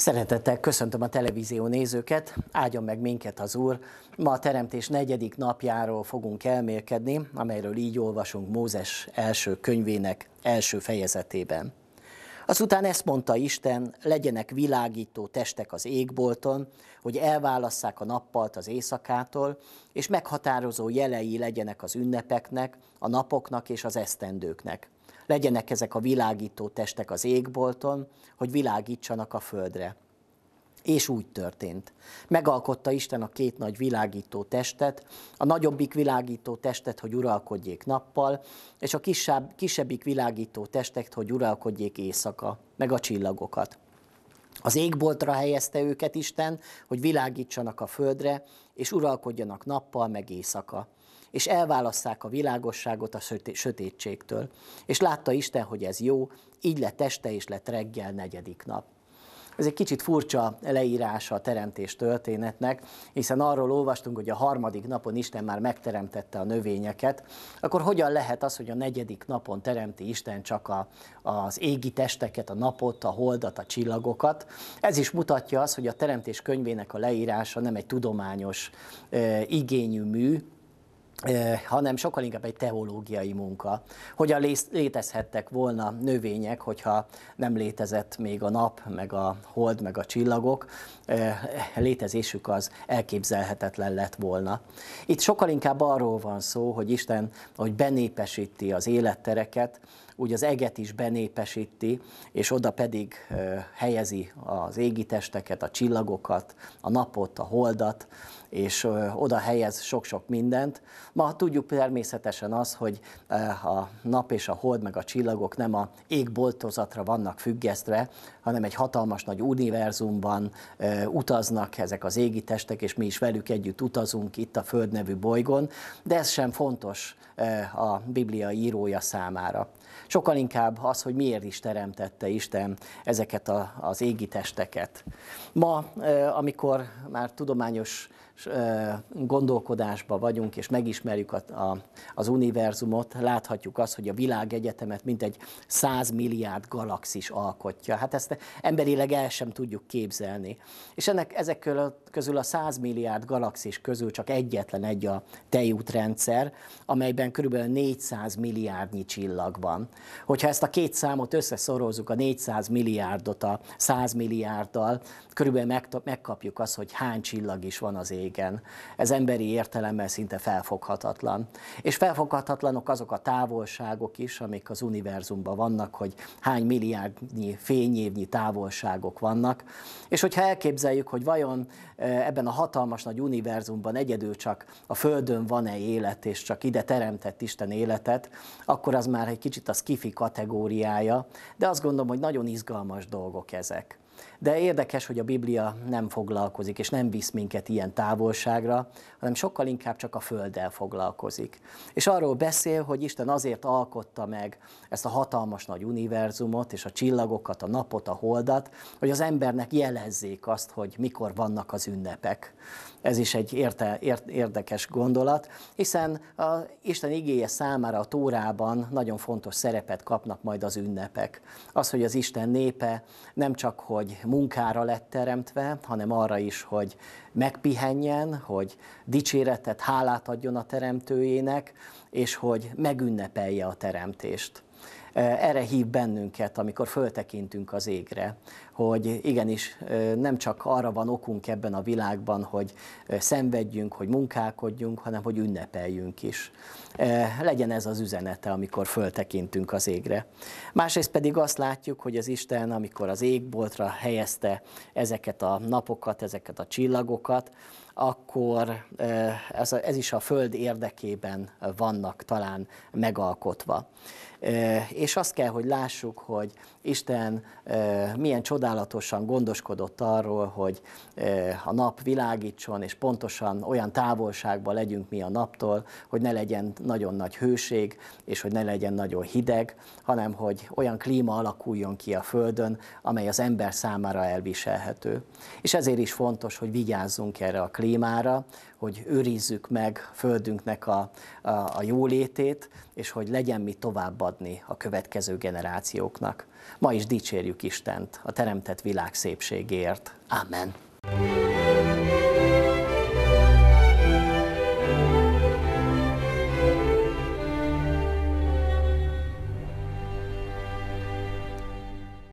Szeretettel köszöntöm a televízió nézőket, áldjon meg minket az Úr. Ma a teremtés negyedik napjáról fogunk elmélkedni, amelyről így olvasunk Mózes első könyvének első fejezetében. Azután ezt mondta Isten, legyenek világító testek az égbolton, hogy elválasszák a nappalt az éjszakától, és meghatározó jelei legyenek az ünnepeknek, a napoknak és az esztendőknek. Legyenek ezek a világító testek az égbolton, hogy világítsanak a földre. És úgy történt. Megalkotta Isten a két nagy világító testet, a nagyobbik világító testet, hogy uralkodjék nappal, és a kisebb, kisebbik világító testet, hogy uralkodjék éjszaka, meg a csillagokat. Az égboltra helyezte őket Isten, hogy világítsanak a földre, és uralkodjanak nappal meg éjszaka. És elválasszák a világosságot a sötétségtől. És látta Isten, hogy ez jó, így lett este és lett reggel negyedik nap. Ez egy kicsit furcsa leírása a teremtés történetnek, hiszen arról olvastunk, hogy a harmadik napon Isten már megteremtette a növényeket, akkor hogyan lehet az, hogy a negyedik napon teremti Isten csak a, az égi testeket, a napot, a holdat, a csillagokat? Ez is mutatja azt, hogy a teremtés könyvének a leírása nem egy tudományos e, igényű mű, hanem sokkal inkább egy teológiai munka. Hogyan létezhettek volna növények, hogyha nem létezett még a nap, meg a hold, meg a csillagok, létezésük az elképzelhetetlen lett volna. Itt sokkal inkább arról van szó, hogy Isten, hogy benépesíti az élettereket, úgy az eget is benépesíti, és oda pedig helyezi az égitesteket, a csillagokat, a napot, a holdat, és oda helyez sok-sok mindent. Ma tudjuk természetesen az, hogy a nap és a hold meg a csillagok nem a égboltozatra vannak függesztve, hanem egy hatalmas nagy univerzumban utaznak ezek az égi testek, és mi is velük együtt utazunk itt a Föld nevű bolygón, de ez sem fontos a Biblia írója számára. Sokkal inkább az, hogy miért is teremtette Isten ezeket a, az égi testeket. Ma, amikor már tudományos gondolkodásba vagyunk, és megismerjük a, a, az univerzumot, láthatjuk azt, hogy a világegyetemet mintegy 100 milliárd galaxis alkotja. Hát ezt emberileg el sem tudjuk képzelni. És ennek, ezek közül a 100 milliárd galaxis közül csak egyetlen egy a tejútrendszer, amelyben kb. 400 milliárdnyi csillag van. Hogyha ezt a két számot összeszorozzuk, a 400 milliárdot a 100 milliárddal, körülbelül megkapjuk azt, hogy hány csillag is van az ég régen. Ez emberi értelemmel szinte felfoghatatlan. És felfoghatatlanok azok a távolságok is, amik az univerzumban vannak, hogy hány milliárdnyi, fényévnyi távolságok vannak. És hogyha elképzeljük, hogy vajon e, ebben a hatalmas nagy univerzumban egyedül csak a Földön van-e élet, és csak ide teremtett Isten életet, akkor az már egy kicsit a skifi kategóriája, de azt gondolom, hogy nagyon izgalmas dolgok ezek. De érdekes, hogy a Biblia nem foglalkozik, és nem visz minket ilyen távolságra, hanem sokkal inkább csak a földdel foglalkozik. És arról beszél, hogy Isten azért alkotta meg ezt a hatalmas nagy univerzumot, és a csillagokat, a napot, a holdat, hogy az embernek jelezzék azt, hogy mikor vannak az ünnepek. Ez is egy érte, ért, érdekes gondolat, hiszen a Isten igéje számára a Tórában nagyon fontos szerepet kapnak majd az ünnepek. Az, hogy az Isten népe nem csak, hogy munkára lett teremtve, hanem arra is, hogy megpihenjen, hogy dicséretet, hálát adjon a teremtőjének, és hogy megünnepelje a teremtést. Eh, erre hív bennünket, amikor föltekintünk az égre, hogy igenis eh, nem csak arra van okunk ebben a világban, hogy eh, szenvedjünk, hogy munkálkodjunk, hanem hogy ünnepeljünk is. Legyen ez az üzenete, amikor föltekintünk az égre. Másrészt pedig azt látjuk, hogy az Isten, amikor az égboltra helyezte ezeket a napokat, ezeket a csillagokat, akkor ez, ez is a Föld érdekében vannak talán megalkotva és azt kell, hogy lássuk, hogy Isten milyen csodálatosan gondoskodott arról, hogy a nap világítson, és pontosan olyan távolságban legyünk mi a naptól, hogy ne legyen nagyon nagy hőség, és hogy ne legyen nagyon hideg, hanem hogy olyan klíma alakuljon ki a Földön, amely az ember számára elviselhető. És ezért is fontos, hogy vigyázzunk erre a klímára, hogy őrizzük meg földünknek a, a, a jólétét, és hogy legyen mi továbbadni a következő generációknak. Ma is dicsérjük Istent a teremtett világ szépségéért. Amen.